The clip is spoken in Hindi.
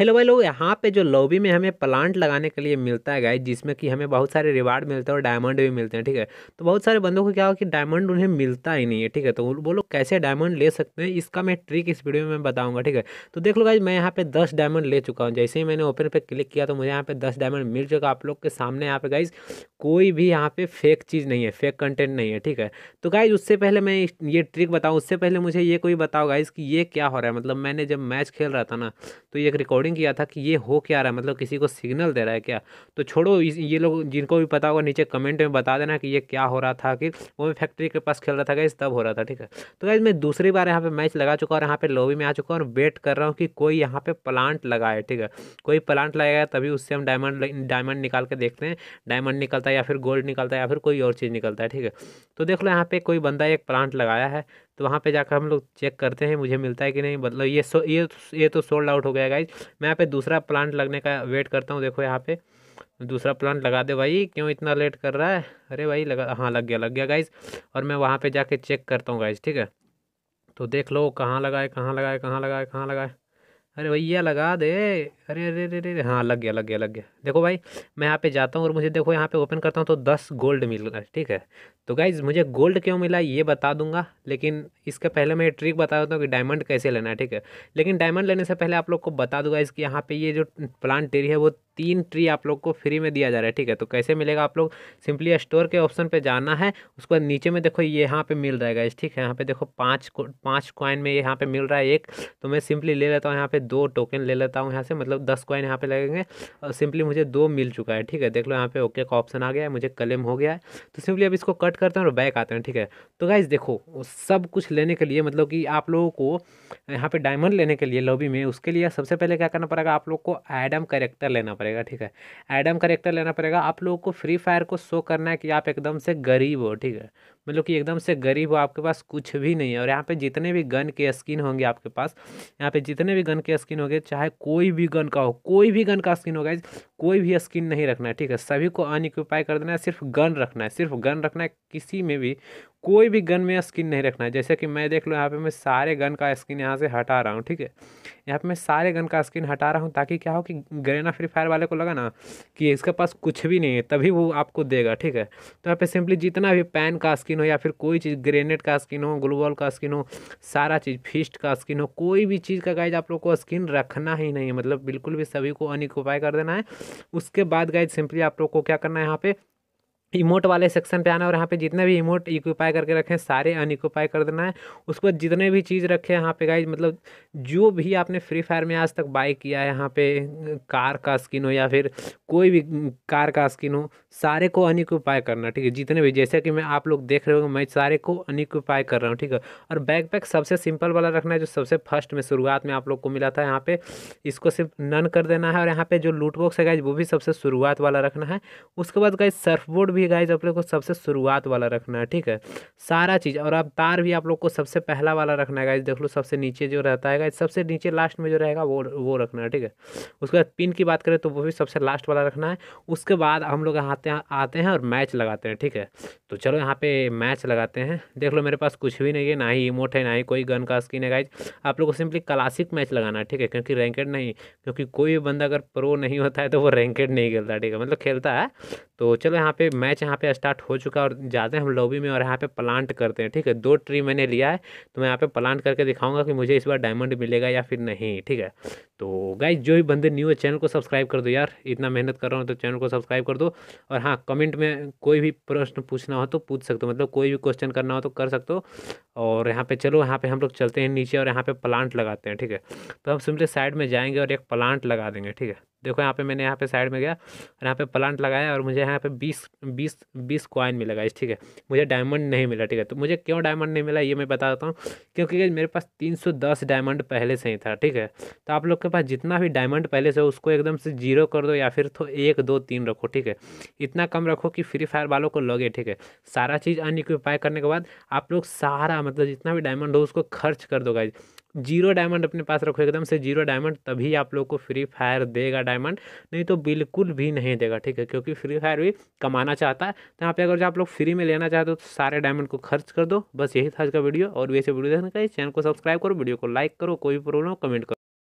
हेलो भाई लोग यहाँ पे जो लॉबी में हमें प्लांट लगाने के लिए मिलता है गाइज जिसमें कि हमें बहुत सारे रिवार्ड मिलते हैं और डायमंड भी मिलते हैं ठीक है तो बहुत सारे बंदों को क्या हो कि डायमंड उन्हें मिलता ही नहीं है ठीक है तो वो लोग कैसे डायमंड ले सकते हैं इसका मैं ट्रिक इस वीडियो में बताऊँगा ठीक है तो देख लो गाइज मैं यहाँ पे दस डायमंड ले चुका हूँ जैसे ही मैंने ओपन पर क्लिक किया तो मुझे यहाँ पे दस डायमंड मिल चुका आप लोग के सामने यहाँ पे गाइज कोई भी यहाँ पे फेक चीज़ नहीं है फेक कंटेंट नहीं है ठीक है तो गाइज उससे पहले मैं ये ट्रिक बताऊँ उससे पहले मुझे ये कोई बताओ गाइज कि ये क्या हो रहा है मतलब मैंने जब मैच खेल रहा था ना तो ये एक रिकॉर्डिंग रिकॉर्डिंग किया था कि ये हो क्या रहा है मतलब किसी को सिग्नल दे रहा है क्या तो छोड़ो ये लोग जिनको भी पता होगा नीचे कमेंट में बता देना कि ये क्या हो रहा था कि वो भी फैक्ट्री के पास खेल रहा था गाइज तब हो रहा था ठीक है तो गाइज मैं दूसरी बार यहाँ पर मैच लगा चुका और यहाँ पर लॉबी में आ चुका और वेट कर रहा हूँ कि कोई यहाँ पर प्लांट लगाए ठीक है कोई प्लांट लगाया तभी उससे हम डायमंड डायमंड निकाल के देखते हैं डायमंड निकलता है या फिर गोल्ड निकलता है या फिर कोई और चीज़ निकलता है ठीक है तो देख लो यहाँ पर कोई बंदा एक प्लांट लगाया है तो वहाँ पे जाकर हम लोग चेक करते हैं मुझे मिलता है कि नहीं मतलब ये सो ये ये तो सोल्ड आउट हो गया गाइज मैं यहाँ पे दूसरा प्लांट लगने का वेट करता हूँ देखो यहाँ पे दूसरा प्लांट लगा दे भाई क्यों इतना लेट कर रहा है अरे भाई लगा हाँ लग गया लग गया गाइज और मैं वहाँ पर जाके चेक करता हूँ गाइज ठीक है तो देख लो कहाँ लगाए कहाँ लगाए कहाँ लगाए कहाँ लगाए अरे भैया लगा दे अरे अरे अरे अरे हाँ लग गया लग गया लग गया देखो भाई मैं यहाँ पे जाता हूँ और मुझे देखो यहाँ पे ओपन करता हूँ तो दस गोल्ड मिल रहा है ठीक है तो गाइज़ मुझे गोल्ड क्यों मिला ये बता दूंगा लेकिन इसका पहले मैं ट्रिक बता देता हूँ कि डायमंड कैसे लेना है ठीक है लेकिन डायमंड लेने से पहले आप लोग को बता दूंगा इसकी यहाँ पे ये जो प्लांट ट्री है वो तीन ट्री आप लोग को फ्री में दिया जा रहा है ठीक है तो कैसे मिलेगा आप लोग सिंपली स्टोर के ऑप्शन पे जाना है उसके बाद नीचे में देखो ये यहाँ पर मिल रहा है गाइज ठीक है यहाँ पे देखो पाँच पाँच कॉइन में यहाँ पर मिल रहा है एक तो मैं सिंपली ले लेता हूँ यहाँ पर दो टोकन ले लेता हूँ यहाँ से मतलब दस कॉइन यहाँ पर लगेंगे और सिंपली मुझे दो मिल चुका है ठीक है देख लो यहाँ पे ओके का ऑप्शन आ गया है मुझे क्लेम हो गया है तो सिंपली अब इसको कट करते हैं और बैक आते हैं ठीक है तो गाइज देखो सब कुछ लेने के लिए मतलब कि आप लोगों को यहाँ पे डायमंड लेने के लिए लॉबी में उसके लिए सबसे पहले क्या करना पड़ेगा आप लोग को एडम करेक्टर लेना पड़ेगा ठीक है एडम करेक्टर लेना पड़ेगा आप लोगों को फ्री फायर को शो करना है कि आप एकदम से गरीब हो ठीक है मतलब कि एकदम से गरीब हो आपके पास कुछ भी नहीं है और यहाँ पे जितने भी गन के स्किन होंगे आपके पास यहाँ पे जितने भी गन के स्किन होंगे चाहे कोई भी गन का हो कोई भी गन का स्किन होगा कोई भी स्किन नहीं रखना है ठीक है सभी को अनइक्यूपाई कर देना है सिर्फ गन रखना है सिर्फ गन रखना है किसी में भी कोई भी गन में स्किन नहीं रखना है जैसे कि मैं देख लो यहाँ पे मैं सारे गन का स्किन यहाँ से हटा रहा हूँ ठीक है यहाँ पे मैं सारे गन का स्क्रीन हटा रहा हूँ ताकि क्या हो कि ग्रेना फ्री फायर वाले को लगा ना कि इसके पास कुछ भी नहीं है तभी वो आपको देगा ठीक है तो यहाँ पे सिंपली जितना भी पैन का स्किन हो या फिर कोई चीज़ ग्रेनेड का स्किन हो ग्लूबॉल का स्किन हो सारा चीज़ फिस्ट का स्किन हो कोई भी चीज़ का गाइज आप लोग को स्किन रखना ही नहीं है मतलब बिल्कुल भी सभी को अनिक उपाय कर देना है उसके बाद गाइज सिंपली आप लोग को क्या करना है यहाँ पे इमोट वाले सेक्शन पे आना और यहाँ पे जितने भी इमोट इक्विपाई करके रखें सारे अन कर देना है उसके बाद जितने भी चीज़ रखे यहाँ पे गाइज मतलब जो भी आपने फ्री फायर में आज तक बाई किया है यहाँ पे कार का स्किन हो या फिर कोई भी कार का स्किन हो सारे को अनइक्विपाई करना ठीक है जितने भी जैसे कि मैं आप लोग देख रहे हो मैं सारे को अनइक्विपाई कर रहा हूँ ठीक है और बैकपैक सबसे सिंपल वाला रखना है जो सबसे फर्स्ट में शुरुआत में आप लोग को मिला था यहाँ पे इसको सिर्फ नन कर देना है और यहाँ पे जो लूट बॉक्स है गाइज वो भी सबसे शुरुआत वाला रखना है उसके बाद गाइज सर्फ बोर्ड भी भी गाइज आप लोग को सबसे शुरुआत वाला रखना है ठीक है सारा चीज़ और अब तार भी आप लोग को सबसे पहला वाला रखना है गाइज देख लो सबसे नीचे जो रहता है गाइज सबसे नीचे लास्ट में जो रहेगा वो वो रखना है ठीक है उसके बाद पिन की बात करें तो वो भी सबसे लास्ट वाला रखना है उसके बाद हम लोग यहाँ आते हैं और मैच लगाते हैं ठीक है तो चलो यहाँ पे मैच लगाते हैं देख लो मेरे पास कुछ भी नहीं है ना ही इमोट है ना ही कोई गन का स्किन है गाइज आप लोग को सिंपली क्लासिक मैच लगाना है ठीक है क्योंकि रैंकेड नहीं क्योंकि कोई भी बंदा अगर प्रो नहीं होता है तो वो रैंकेड नहीं खेलता ठीक है मतलब खेलता है तो चलो यहाँ पे मैच यहाँ पे स्टार्ट हो चुका है और जाते हैं हम लॉबी में और यहाँ पे प्लांट करते हैं ठीक है दो ट्री मैंने लिया है तो मैं यहाँ पे प्लांट करके दिखाऊंगा कि मुझे इस बार डायमंड मिलेगा या फिर नहीं ठीक है तो गाइज जो भी बंदे न्यू है चैनल को सब्सक्राइब कर दो यार इतना मेहनत कर रहा हूँ तो चैनल को सब्सक्राइब कर दो और हाँ कमेंट में कोई भी प्रश्न पूछना हो तो पूछ सकते हो मतलब कोई भी क्वेश्चन करना हो तो कर सकते हो और यहाँ पे चलो यहाँ पे हम लोग चलते हैं नीचे और यहाँ पे प्लांट लगाते हैं ठीक है तो हम सिंपली साइड में जाएंगे और एक प्लांट लगा देंगे ठीक है देखो यहाँ पे मैंने यहाँ पे साइड में गया और यहाँ पे प्लांट लगाया और मुझे यहाँ पे बीस बीस बीस कॉइन मिला गाइस ठीक है मुझे डायमंड नहीं मिला ठीक है तो मुझे क्यों डायमंड नहीं मिला ये मैं बता देता हूँ क्योंकि मेरे पास तीन सौ दस डायमंड पहले से ही था ठीक है तो आप लोग के पास जितना भी डायमंड पहले से उसको एकदम से जीरो कर दो या फिर तो एक दो तीन रखो ठीक है इतना कम रखो कि फ्री फायर वालों को लगे ठीक है सारा चीज़ उपाय करने के बाद आप लोग सारा मतलब जितना भी डायमंड हो उसको खर्च कर दो गाइज जीरो डायमंड अपने पास रखो एकदम से जीरो डायमंड तभी आप लोग को फ्री फायर देगा डायमंड नहीं तो बिल्कुल भी नहीं देगा ठीक है क्योंकि फ्री फायर भी कमाना चाहता है तो यहाँ पे अगर जो आप लोग फ्री में लेना चाहते हो तो सारे डायमंड को खर्च कर दो बस यही था आज का वीडियो और वैसे वीडियो देखने का चैनल को सब्सक्राइब करो वीडियो को लाइक करो कोई प्रॉब्लम कमेंट करो